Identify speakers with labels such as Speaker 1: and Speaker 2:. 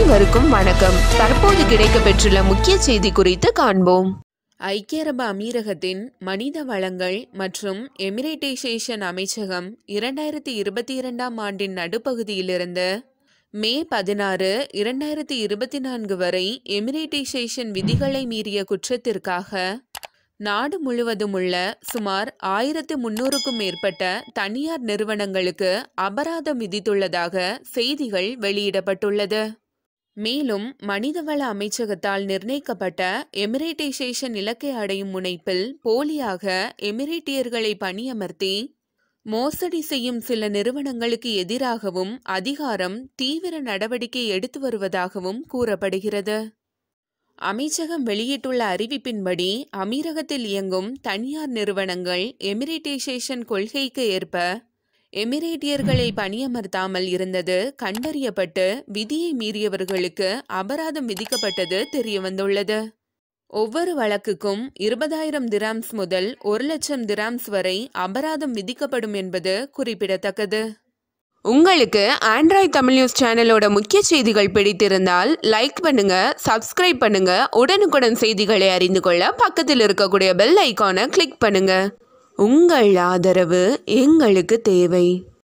Speaker 1: அனைவருக்கும் வணக்கம் தற்போது கிடைக்கப்பெற்றுள்ள முக்கிய செய்தி குறித்து காண்போம் ஐக்கிய அரபு அமீரகத்தின் மனித வளங்கள் மற்றும் எமிரேட்டைசேஷன் அமைச்சகம் இரண்டாயிரத்தி இருபத்தி இரண்டாம் ஆண்டின் நடுப்பகுதியிலிருந்து மே பதினாறு இரண்டாயிரத்தி இருபத்தி நான்கு வரை எமிரேட்டைசேஷன் விதிகளை மீறிய குற்றத்திற்காக நாடு முழுவதும் உள்ள சுமார் ஆயிரத்து முன்னூறுக்கும் மேற்பட்ட தனியார் நிறுவனங்களுக்கு அபராதம் விதித்துள்ளதாக செய்திகள் வெளியிடப்பட்டுள்ளது மேலும் மனிதவள அமைச்சகத்தால் நிர்ணயிக்கப்பட்ட எமிரேட்டைசேஷன் இலக்கை அடையும் முனைப்பில் போலியாக எமிரேட்டியர்களை பணியமர்த்தி மோசடி செய்யும் சில நிறுவனங்களுக்கு எதிராகவும் அதிகாரம் தீவிர நடவடிக்கை எடுத்து வருவதாகவும் கூறப்படுகிறது அமைச்சகம் வெளியிட்டுள்ள அறிவிப்பின்படி அமீரகத்தில் இயங்கும் தனியார் நிறுவனங்கள் எமிரேட்டைசேஷன் கொள்கைக்கு ஏற்ப எமிரேட்டியர்களை பணியமர்த்தாமல் இருந்தது கண்டறியப்பட்டு விதியை மீறியவர்களுக்கு அபராதம் விதிக்கப்பட்டது தெரியவந்துள்ளது ஒவ்வொரு வழக்குக்கும் இருபதாயிரம் திராம்ஸ் முதல் ஒரு லட்சம் திராம்ஸ் வரை அபராதம் விதிக்கப்படும் என்பது குறிப்பிடத்தக்கது உங்களுக்கு ஆண்ட்ராய்ட் தமிழ் நியூஸ் சேனலோட முக்கிய செய்திகள் பிடித்திருந்தால் லைக் பண்ணுங்க சப்ஸ்கிரைப் பண்ணுங்க உடனுக்குடன் செய்திகளை அறிந்து கொள்ள பக்கத்தில் இருக்கக்கூடிய பெல் ஐக்கானை கிளிக் பண்ணுங்க உங்கள் ஆதரவு எங்களுக்கு தேவை